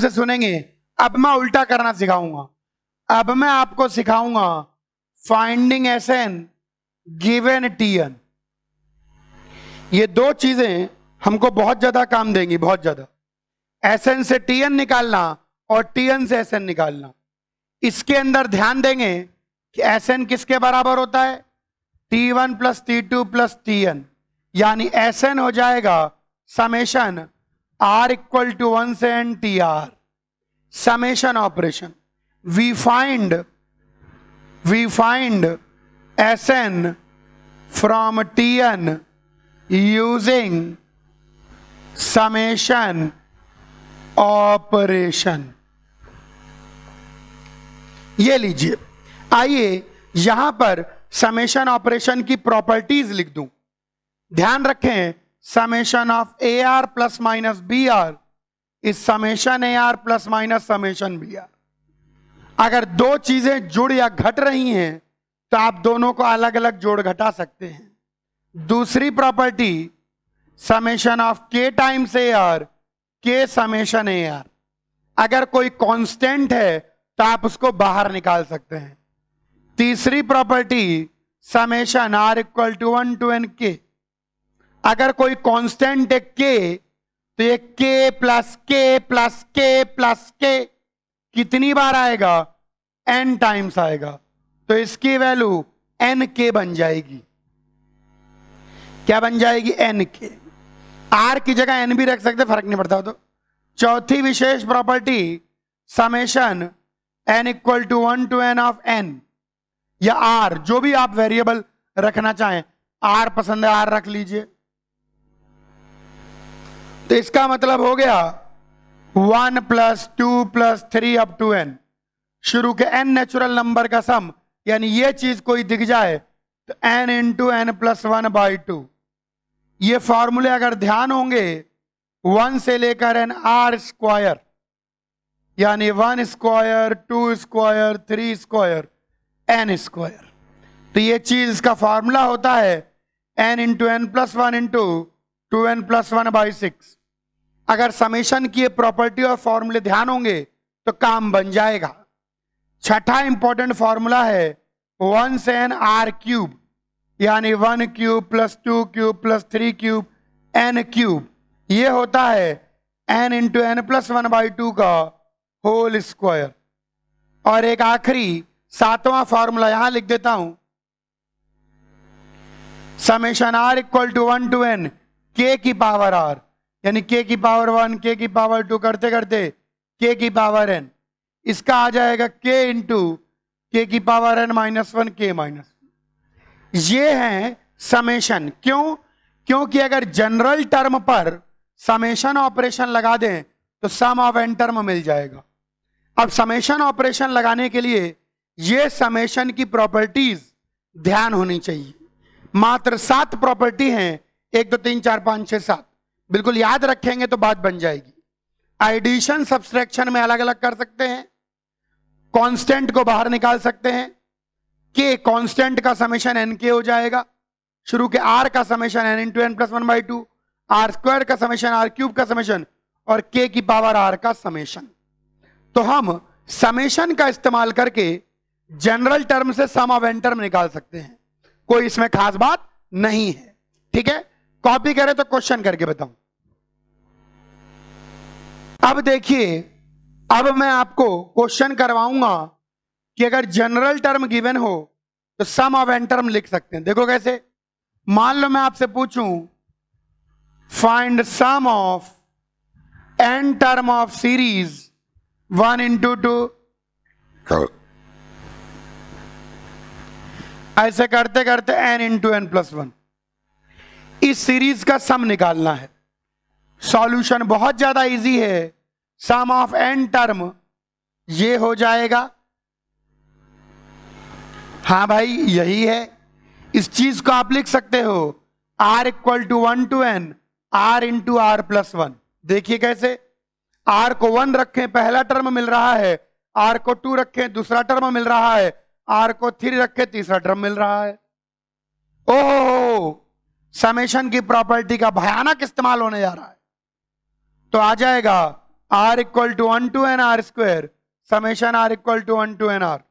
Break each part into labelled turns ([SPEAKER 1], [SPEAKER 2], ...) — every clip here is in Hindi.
[SPEAKER 1] से सुनेंगे अब मैं उल्टा करना सिखाऊंगा अब मैं आपको सिखाऊंगा finding S N given T N ये दो चीजें हमको बहुत ज्यादा काम देंगी बहुत ज्यादा एस एन से टी एन निकालना और टी एन से एस एन निकालना इसके अंदर ध्यान देंगे कि एस एन किसके बराबर होता है T one plus T two plus T N यानी एस एन हो जाएगा summation R equal to one से N T R summation operation we find we find S N from T N using summation operation ये लीजिए आइए यहां पर समेशन ऑपरेशन की प्रॉपर्टीज लिख दूं ध्यान रखें summation of A R plus minus B R is summation A R plus minus summation B R अगर दो चीजें जुड़ या घट रही हैं तो आप दोनों को अलग अलग जोड़ घटा सकते हैं दूसरी property summation of K times A R K summation A R अगर कोई कांस्टेंट है तो आप उसको बाहर निकाल सकते हैं तीसरी property summation R equal to one to N K अगर कोई कांस्टेंट है के तो ये के प्लस के प्लस के प्लस के कितनी बार आएगा एन टाइम्स आएगा तो इसकी वैल्यू एन के बन जाएगी क्या बन जाएगी एन के आर की जगह एन भी रख सकते फर्क नहीं पड़ता तो चौथी विशेष property summation N equal to one to N of N या आर जो भी आप वेरिएबल रखना चाहें आर पसंद है आर रख लीजिए तो इसका मतलब हो गया one plus two plus three up to N शुरू के एन नेचुरल नंबर का सम यानी ये चीज कोई दिख जाए तो N into N plus one by two ये फॉर्मूले अगर ध्यान होंगे वन से लेकर एन आर स्क्वायर यानी one square two square three square N square तो ये चीज इसका फॉर्मूला होता है N into N plus one into two N plus one by six अगर समेशन की प्रॉपर्टी और फॉर्मूले ध्यान होंगे तो काम बन जाएगा छठा इंपॉर्टेंट फॉर्मूला है वन एन आर क्यूब यानी one cube plus two cube plus three cube N cube ये होता है N into N plus one by two का होल स्क्वायर और एक आखिरी सातवां फॉर्मूला यहां लिख देता हूं summation R equal to one to N K की पावर आर यानी के की पावर वन के की पावर टू करते करते के की पावर एन इसका आ जाएगा के इंटू के की power N minus one K minus ये है समेशन क्यों क्योंकि अगर जनरल टर्म पर समेशन ऑपरेशन लगा दें तो सम ऑफ एन टर्म मिल जाएगा अब समेशन ऑपरेशन लगाने के लिए ये समेशन की प्रॉपर्टीज ध्यान होनी चाहिए मात्र सात प्रॉपर्टी हैं एक दो तीन चार पाँच छः सात बिल्कुल याद रखेंगे तो बात बन जाएगी एडिशन सब्सट्रैक्शन में अलग अलग कर सकते हैं कांस्टेंट को बाहर निकाल सकते हैं के कांस्टेंट का समेशन एन के हो जाएगा शुरू के आर का summation N into N plus one by two R square का समेशन आर क्यूब का समेशन और के की पावर आर का समेशन तो हम समेशन का इस्तेमाल करके जनरल टर्म से सम ऑफ एन टर्म निकाल सकते हैं कोई इसमें खास बात नहीं है ठीक है कॉपी करें तो क्वेश्चन करके बताऊं अब देखिए अब मैं आपको क्वेश्चन करवाऊंगा कि अगर जनरल टर्म गिवन हो तो सम ऑफ एन टर्म लिख सकते हैं देखो कैसे मान लो मैं आपसे पूछूं find sum of N term of series one into two ऐसे करते करते N into N plus one इस सीरीज का सम निकालना है सॉल्यूशन बहुत ज्यादा इजी है सम ऑफ एन टर्म ये हो जाएगा हाँ भाई यही है इस चीज को आप लिख सकते हो R equal to one to N R into R plus one देखिए कैसे आर को वन रखें पहला टर्म मिल रहा है आर को टू रखें दूसरा टर्म मिल रहा है आर को थ्री रखें तीसरा टर्म मिल रहा है ओहो समेशन की प्रॉपर्टी का भयानक इस्तेमाल होने जा रहा है तो आ जाएगा R equal to one to N R square summation R equal to one to N R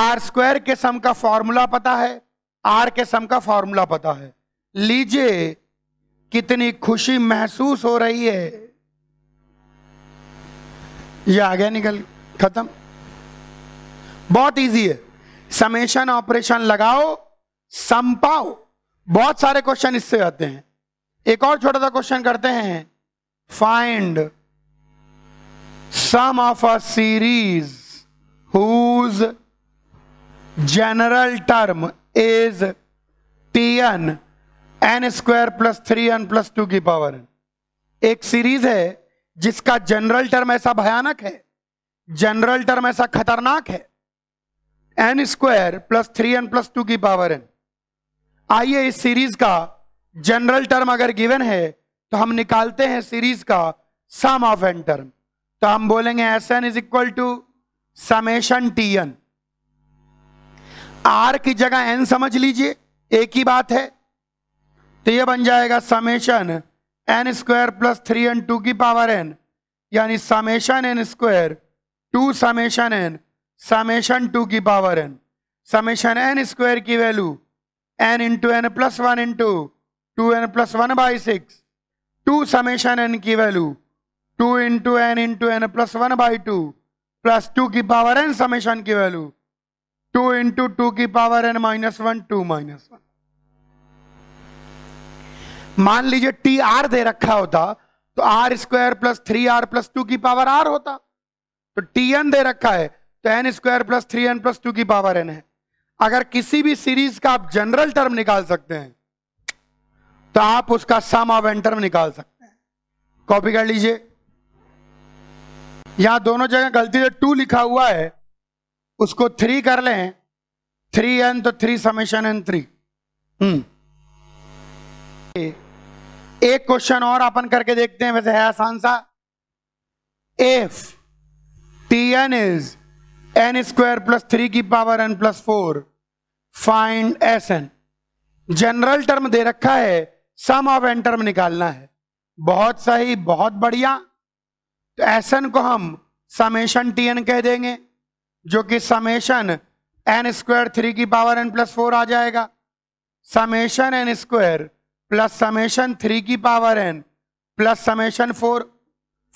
[SPEAKER 1] R square के सम का फॉर्मूला पता है आर के सम का फॉर्मूला पता है लीजिए कितनी खुशी महसूस हो रही है ये आ गया निकल खत्म बहुत इजी है समेशन ऑपरेशन लगाओ सम पाओ बहुत सारे क्वेश्चन इससे आते हैं एक और छोटा सा क्वेश्चन करते हैं find some of a series whose general term is tn n square plus 3n plus 2 की पावर एक सीरीज है जिसका जनरल टर्म ऐसा भयानक है जनरल टर्म ऐसा खतरनाक है N square plus three N plus two की पावर एन आइए इस सीरीज का जनरल टर्म अगर गिवन है तो हम निकालते हैं सीरीज का सम ऑफ एन टर्म तो हम बोलेंगे S N is equal to summation T N R की जगह एन समझ लीजिए एक ही बात है तो ये बन जाएगा summation N square plus three N two की पावर एन यानी summation N square two summation N summation two की power N summation N square की value N into N plus one into two N plus one by six two summation N की value two into N into N plus one by two plus two की पावर एन समेशन की वैल्यू टू इंटू टू की power N minus one two minus one मान लीजिए टी आर दे रखा होता तो R square plus three R plus two की पावर आर होता तो टी एन दे रखा है तो N square plus three N plus two की पावर एन है अगर किसी भी सीरीज का आप जनरल टर्म निकाल सकते हैं तो आप उसका सम ऑफ एन टर्म निकाल सकते हैं कॉपी कर लीजिए यहां दोनों जगह गलती से टू लिखा हुआ है उसको थ्री कर लें थ्री एन तो थ्री समेशन एन थ्री हम्म एक क्वेश्चन और अपन करके देखते हैं वैसे है आसान सा if T N is N square plus three की power N plus four find S N general term दे रखा है सम ऑफ एन टर्म निकालना है बहुत सही बहुत बढ़िया तो एसन को हम समेशन टी एन कह देंगे जो कि समेशन एन स्क्वायर थ्री की पावर एन प्लस फोर आ जाएगा summation N square plus summation three की power N plus summation four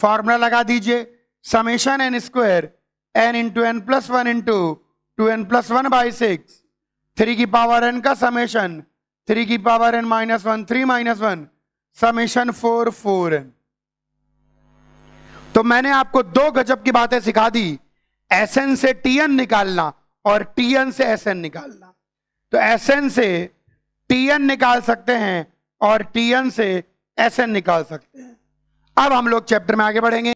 [SPEAKER 1] formula लगा दीजिए summation N square N into N plus one into two N plus one by six three की पावर एन का समेशन थ्री की power N minus one three minus one summation four four N तो मैंने आपको दो गजब की बातें सिखा दी एस एन से टी एन निकालना और टी एन से एस एन निकालना तो एस एन से टी एन निकाल सकते हैं और टी एन से एस एन निकाल सकते हैं अब हम लोग चैप्टर में आगे बढ़ेंगे